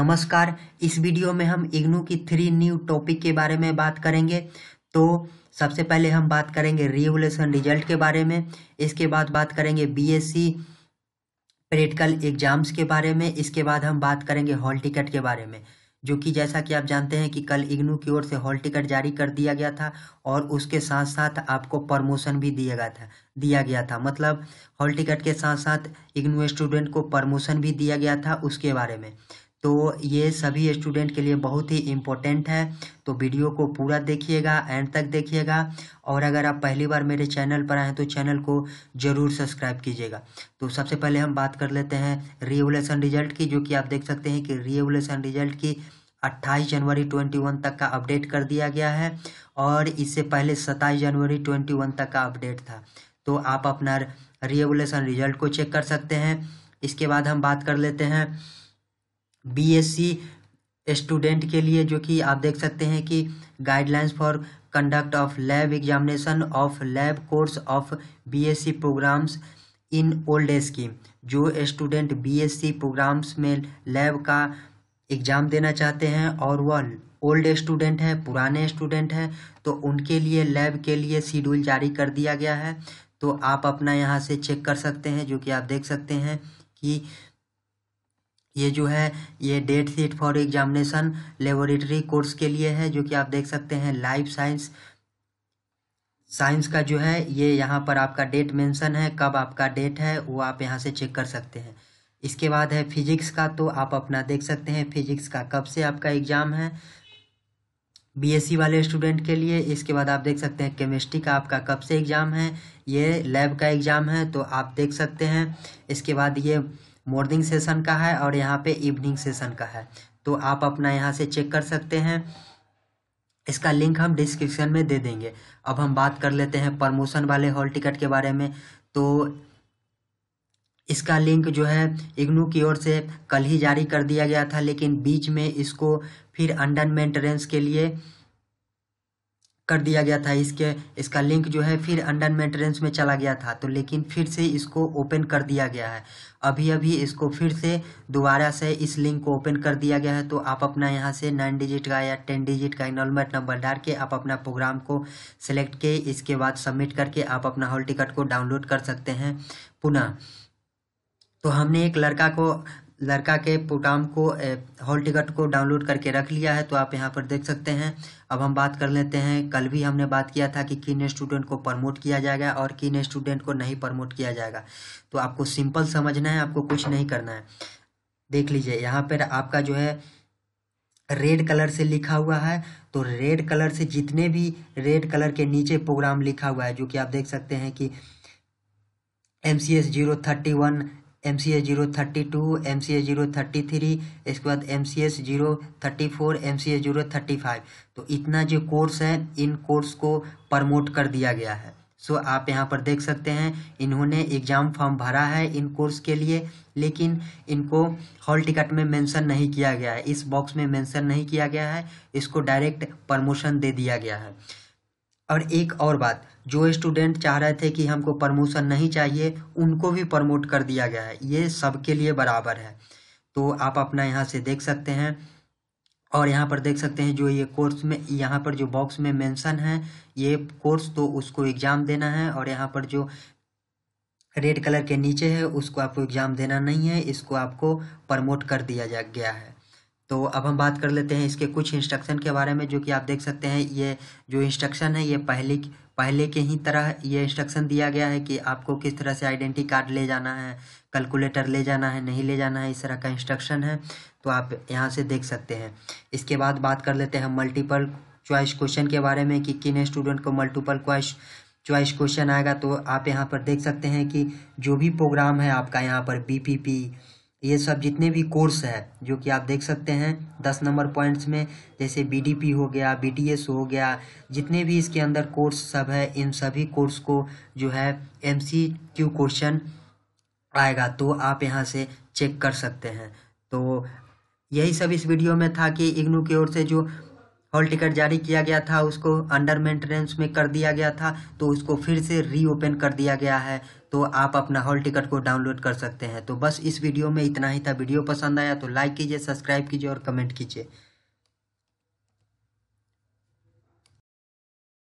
नमस्कार इस वीडियो में हम इग्नू की थ्री न्यू टॉपिक के बारे में बात करेंगे तो सबसे पहले हम बात करेंगे रिवोल्यूशन रिजल्ट के बारे में इसके बाद बात करेंगे बीएससी प्रैक्टिकल एग्जाम्स के बारे में इसके बाद हम बात करेंगे हॉल टिकट के बारे में जो कि जैसा कि आप जानते हैं कि कल इग्नू की ओर से हॉल टिकट जारी कर दिया गया था और उसके साथ साथ आपको प्रमोशन भी दिया गया था दिया गया था मतलब हॉल टिकट के साथ साथ इग्नू स्टूडेंट को प्रमोशन भी दिया गया था उसके बारे में तो ये सभी स्टूडेंट के लिए बहुत ही इम्पोर्टेंट है तो वीडियो को पूरा देखिएगा एंड तक देखिएगा और अगर आप पहली बार मेरे चैनल पर आए हैं तो चैनल को ज़रूर सब्सक्राइब कीजिएगा तो सबसे पहले हम बात कर लेते हैं रिओवलेशन रिजल्ट की जो कि आप देख सकते हैं कि रिएवलेशन रिजल्ट की 28 जनवरी 21 तक का अपडेट कर दिया गया है और इससे पहले सत्ताईस जनवरी ट्वेंटी तक का अपडेट था तो आप अपना रिएवलेशन रिजल्ट को चेक कर सकते हैं इसके बाद हम बात कर लेते हैं बीएससी स्टूडेंट के लिए जो कि आप देख सकते हैं कि guidelines for conduct of lab examination of lab course of BSc programmes in old age की जो स्टूडेंट बीएससी प्रोग्राम्स में लैब का एग्ज़ाम देना चाहते हैं और वह ओल्ड स्टूडेंट हैं पुराने स्टूडेंट हैं तो उनके लिए लैब के लिए शेड्यूल जारी कर दिया गया है तो आप अपना यहाँ से चेक कर सकते हैं जो कि आप देख सकते हैं कि ये जो है ये date sheet for examination laboratory course के लिए है जो कि आप देख सकते हैं लाइफ साइंस साइंस का जो है ये यहाँ पर आपका डेट मेंशन है कब आपका डेट है वो आप यहाँ से चेक कर सकते हैं इसके बाद है फिजिक्स का तो आप अपना देख सकते हैं फिजिक्स का कब से आपका एग्ज़ाम है बीएससी वाले स्टूडेंट के लिए इसके बाद आप देख सकते हैं केमिस्ट्री का आपका कब से एग्ज़ाम है ये लैब का एग्ज़ाम है तो आप देख सकते हैं इसके बाद ये मॉर्निंग सेशन का है और यहाँ पे इवनिंग सेशन का है तो आप अपना यहाँ से चेक कर सकते हैं इसका लिंक हम डिस्क्रिप्शन में दे देंगे अब हम बात कर लेते हैं प्रमोशन वाले हॉल टिकट के बारे में तो इसका लिंक जो है इग्नू की ओर से कल ही जारी कर दिया गया था लेकिन बीच में इसको फिर अंडर मेंटेनेंस के लिए कर दिया गया था इसके इसका लिंक जो है फिर अंडर मेंटेनेंस में चला गया था तो लेकिन फिर से इसको ओपन कर दिया गया है अभी अभी इसको फिर से दोबारा से इस लिंक को ओपन कर दिया गया है तो आप अपना यहाँ से नाइन डिजिट का या टेन डिजिट का इनोलमेंट नंबर डाल के आप अपना प्रोग्राम को सिलेक्ट के इसके बाद सबमिट करके आप अपना हॉल टिकट को डाउनलोड कर सकते हैं पुनः तो हमने एक लड़का को लड़का के पोटाम को हॉल टिकट को डाउनलोड करके रख लिया है तो आप यहाँ पर देख सकते हैं अब हम बात कर लेते हैं कल भी हमने बात किया था कि किन स्टूडेंट को प्रमोट किया जाएगा और किन स्टूडेंट को नहीं प्रमोट किया जाएगा तो आपको सिंपल समझना है आपको कुछ नहीं करना है देख लीजिए यहाँ पर आपका जो है रेड कलर से लिखा हुआ है तो रेड कलर से जितने भी रेड कलर के नीचे प्रोग्राम लिखा हुआ है जो कि आप देख सकते हैं कि M C S zero thirty one M C S zero thirty two M C S zero thirty three इसके बाद M C S zero thirty four M C S zero thirty five तो इतना जो कोर्स है इन course को promote कर दिया गया है सो so, आप यहाँ पर देख सकते हैं इन्होंने एग्ज़ाम फॉर्म भरा है इन कोर्स के लिए लेकिन इनको हॉल टिकट में मेंशन नहीं किया गया है इस बॉक्स में मेंशन नहीं किया गया है इसको डायरेक्ट प्रमोशन दे दिया गया है और एक और बात जो स्टूडेंट चाह रहे थे कि हमको प्रमोशन नहीं चाहिए उनको भी प्रमोट कर दिया गया है ये सबके लिए बराबर है तो आप अपना यहाँ से देख सकते हैं और यहाँ पर देख सकते हैं जो ये कोर्स में यहाँ पर जो बॉक्स में मेंशन है ये कोर्स तो उसको एग्ज़ाम देना है और यहाँ पर जो रेड कलर के नीचे है उसको आपको एग्ज़ाम देना नहीं है इसको आपको प्रमोट कर दिया जा गया है तो अब हम बात कर लेते हैं इसके कुछ इंस्ट्रक्शन के बारे में जो कि आप देख सकते हैं ये जो इंस्ट्रक्शन है ये पहले पहले के ही तरह ये इंस्ट्रक्शन दिया गया है कि आपको किस तरह से आइडेंटी कार्ड ले जाना है कैलकुलेटर ले जाना है नहीं ले जाना है इस तरह का इंस्ट्रक्शन है तो आप यहाँ से देख सकते हैं इसके बाद बात कर लेते हैं मल्टीपल च्वाइस क्वेश्चन के बारे में कि किन स्टूडेंट को मल्टीपल क्वाइश चॉइस क्वेश्चन आएगा तो आप यहाँ पर देख सकते हैं कि जो भी प्रोग्राम है आपका यहाँ पर बी ये सब जितने भी कोर्स है जो कि आप देख सकते हैं दस नंबर पॉइंट्स में जैसे बीडीपी हो गया बीडीएस हो गया जितने भी इसके अंदर कोर्स सब है इन सभी कोर्स को जो है एम क्वेश्चन आएगा तो आप यहाँ से चेक कर सकते हैं तो यही सब इस वीडियो में था कि इग्नू की ओर से जो हॉल टिकट जारी किया गया था उसको अंडर मेंटेनेंस में कर दिया गया था तो उसको फिर से रीओपन कर दिया गया है तो आप अपना हॉल टिकट को डाउनलोड कर सकते हैं तो बस इस वीडियो में इतना ही था वीडियो पसंद आया तो लाइक कीजिए सब्सक्राइब कीजिए और कमेंट कीजिए